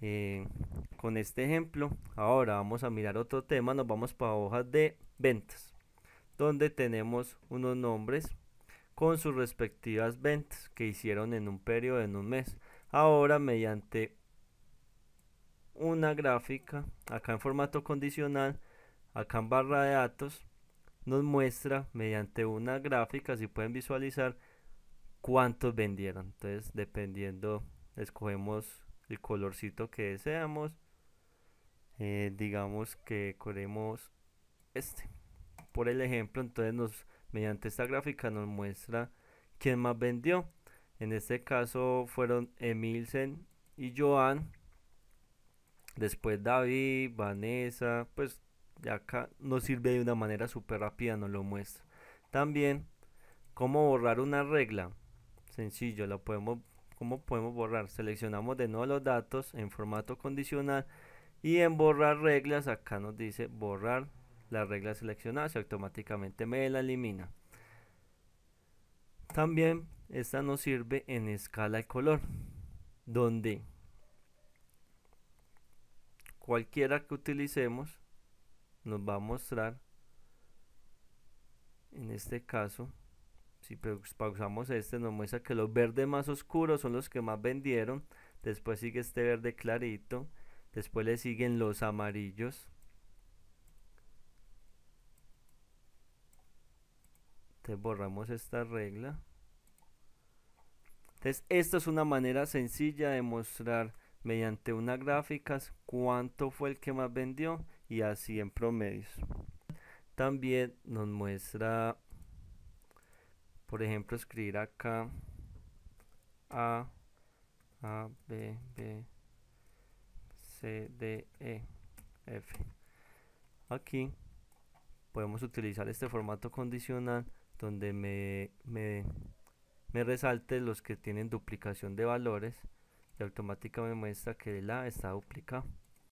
Eh, con este ejemplo. Ahora vamos a mirar otro tema, nos vamos para hojas de ventas, donde tenemos unos nombres con sus respectivas ventas que hicieron en un periodo, en un mes. Ahora mediante una gráfica, acá en formato condicional, acá en barra de datos, nos muestra mediante una gráfica, si pueden visualizar, cuántos vendieron. Entonces, dependiendo, escogemos el colorcito que deseamos. Eh, digamos que queremos este. Por el ejemplo, entonces nos mediante esta gráfica nos muestra quién más vendió. En este caso fueron Emilsen y Joan. Después David, Vanessa, pues ya acá nos sirve de una manera súper rápida, nos lo muestra. También, cómo borrar una regla. Sencillo, la podemos ¿Cómo podemos borrar? Seleccionamos de nuevo los datos en formato condicional y en borrar reglas acá nos dice borrar la regla seleccionada, se automáticamente me la elimina. También esta nos sirve en escala de color, donde cualquiera que utilicemos nos va a mostrar, en este caso, si pues, pausamos este, nos muestra que los verdes más oscuros son los que más vendieron. Después sigue este verde clarito. Después le siguen los amarillos. Entonces borramos esta regla. Entonces, esta es una manera sencilla de mostrar mediante unas gráficas cuánto fue el que más vendió y así en promedios. También nos muestra por ejemplo escribir acá A, A, B, B, C, D, E, F. Aquí podemos utilizar este formato condicional donde me, me, resalte los que tienen duplicación de valores y automáticamente me muestra que el A está duplicado.